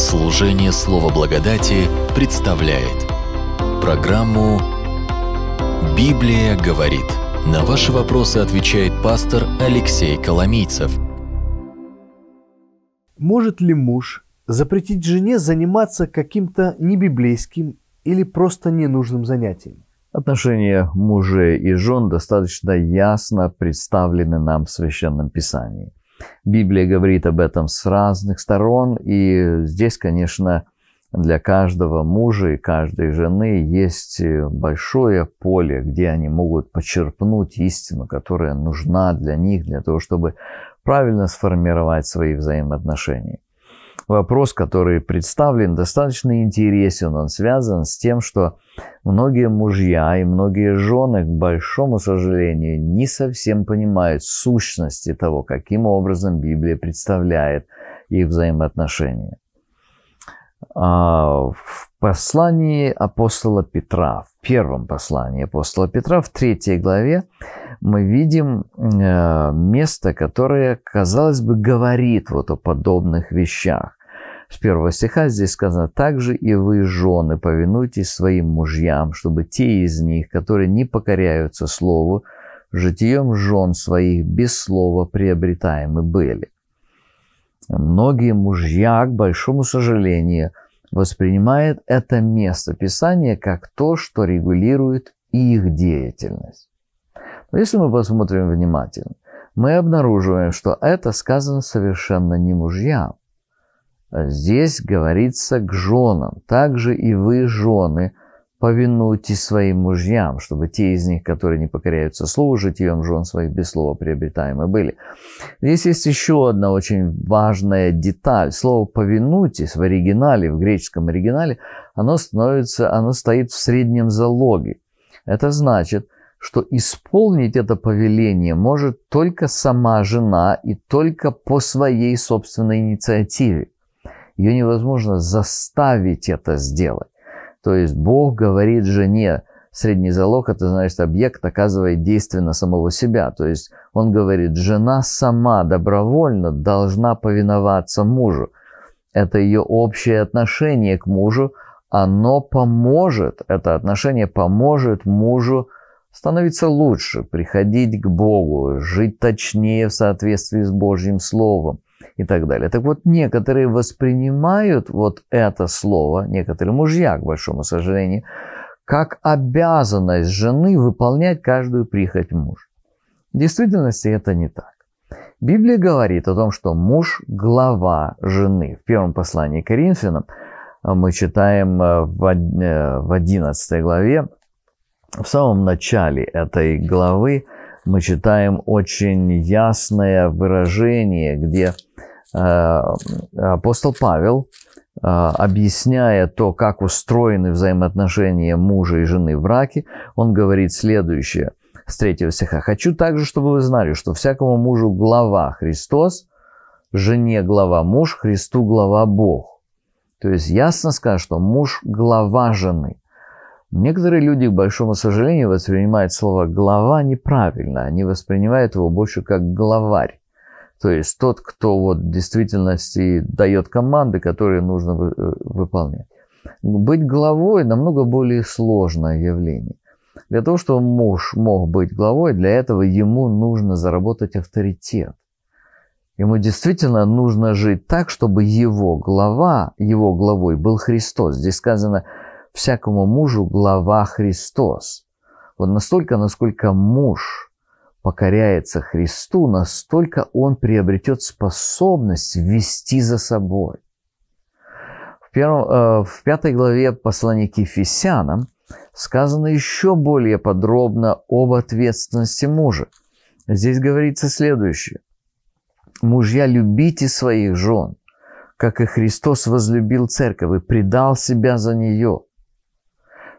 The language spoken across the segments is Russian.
Служение Слова Благодати представляет программу «Библия говорит». На ваши вопросы отвечает пастор Алексей Коломийцев. Может ли муж запретить жене заниматься каким-то небиблейским или просто ненужным занятием? Отношения мужа и жен достаточно ясно представлены нам в Священном Писании. Библия говорит об этом с разных сторон, и здесь, конечно, для каждого мужа и каждой жены есть э, большое поле, где они могут почерпнуть истину, которая нужна для них, для того, чтобы правильно сформировать свои взаимоотношения. Вопрос, который представлен, достаточно интересен. Он связан с тем, что многие мужья и многие жены, к большому сожалению, не совсем понимают сущности того, каким образом Библия представляет их взаимоотношения. А, в послании апостола Петра, в первом послании апостола Петра, в третьей главе, мы видим э, место, которое, казалось бы, говорит вот о подобных вещах. С первого стиха здесь сказано, «Также и вы, жены, повинуйтесь своим мужьям, чтобы те из них, которые не покоряются слову, житием жен своих без слова приобретаемы были». Многие мужья, к большому сожалению, воспринимают это место Писания как то, что регулирует их деятельность. Но если мы посмотрим внимательно, мы обнаруживаем, что это сказано совершенно не мужьям, Здесь говорится к женам. Также и вы, жены, повинуйтесь своим мужьям, чтобы те из них, которые не покоряются слову, житьем жен своих без слова приобретаемы были. Здесь есть еще одна очень важная деталь. Слово «повинуйтесь» в оригинале, в греческом оригинале, оно становится, оно стоит в среднем залоге. Это значит, что исполнить это повеление может только сама жена и только по своей собственной инициативе. Ее невозможно заставить это сделать. То есть Бог говорит жене, средний залог – это значит, объект оказывает действие на самого себя. То есть он говорит, жена сама добровольно должна повиноваться мужу. Это ее общее отношение к мужу, оно поможет, это отношение поможет мужу становиться лучше, приходить к Богу, жить точнее в соответствии с Божьим Словом – и так далее. Так вот, некоторые воспринимают вот это слово, некоторые мужья, к большому сожалению, как обязанность жены выполнять каждую прихоть мужа. В действительности это не так. Библия говорит о том, что муж – глава жены. В первом послании к Коринфянам э, мы читаем э, в 11 э, главе, в самом начале этой главы мы читаем очень ясное выражение, где Э, апостол Павел, э, объясняя то, как устроены взаимоотношения мужа и жены в браке, он говорит следующее с третьего стиха. «Хочу также, чтобы вы знали, что всякому мужу глава Христос, жене глава муж, Христу глава Бог». То есть ясно сказать, что муж – глава жены. Некоторые люди, к большому сожалению, воспринимают слово «глава» неправильно. Они воспринимают его больше как «главарь». То есть тот, кто вот в действительности дает команды, которые нужно вы, э, выполнять. Быть главой намного более сложное явление. Для того, чтобы муж мог быть главой, для этого ему нужно заработать авторитет. Ему действительно нужно жить так, чтобы его глава, его главой был Христос. Здесь сказано, всякому мужу глава Христос. Вот настолько, насколько муж – покоряется Христу, настолько он приобретет способность вести за собой. В, первом, э, в пятой главе послания к Ефесянам сказано еще более подробно об ответственности мужа. Здесь говорится следующее. «Мужья, любите своих жен, как и Христос возлюбил церковь и предал себя за нее».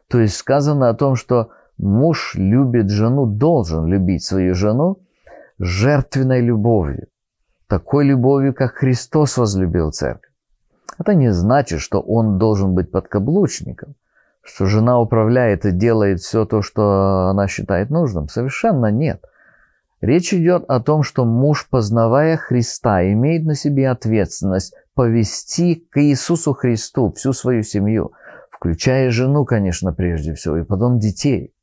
То есть сказано о том, что Муж любит жену, должен любить свою жену жертвенной любовью, такой любовью, как Христос возлюбил церковь. Это не значит, что он должен быть подкаблучником, что жена управляет и делает все то, что она считает нужным. Совершенно нет. Речь идет о том, что муж, познавая Христа, имеет на себе ответственность повести к Иисусу Христу всю свою семью, включая жену, конечно, прежде всего, и потом детей –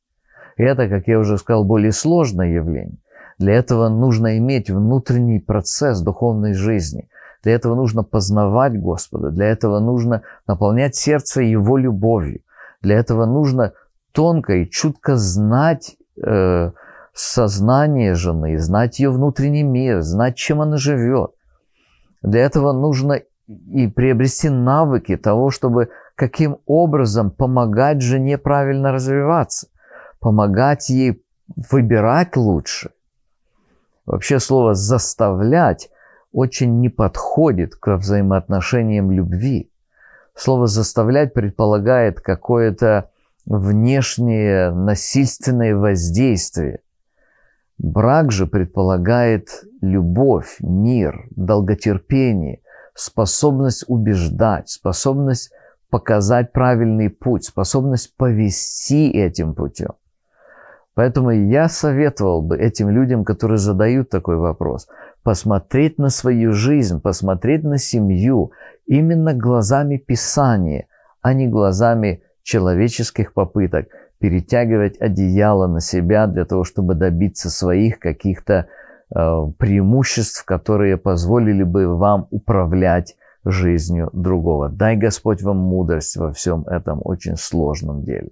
это, как я уже сказал, более сложное явление. Для этого нужно иметь внутренний процесс духовной жизни. Для этого нужно познавать Господа. Для этого нужно наполнять сердце Его любовью. Для этого нужно тонко и чутко знать э, сознание жены, знать ее внутренний мир, знать, чем она живет. Для этого нужно и приобрести навыки того, чтобы каким образом помогать жене правильно развиваться – помогать ей выбирать лучше. Вообще слово «заставлять» очень не подходит к взаимоотношениям любви. Слово «заставлять» предполагает какое-то внешнее насильственное воздействие. Брак же предполагает любовь, мир, долготерпение, способность убеждать, способность показать правильный путь, способность повести этим путем. Поэтому я советовал бы этим людям, которые задают такой вопрос, посмотреть на свою жизнь, посмотреть на семью именно глазами Писания, а не глазами человеческих попыток перетягивать одеяло на себя для того, чтобы добиться своих каких-то э, преимуществ, которые позволили бы вам управлять жизнью другого. Дай Господь вам мудрость во всем этом очень сложном деле.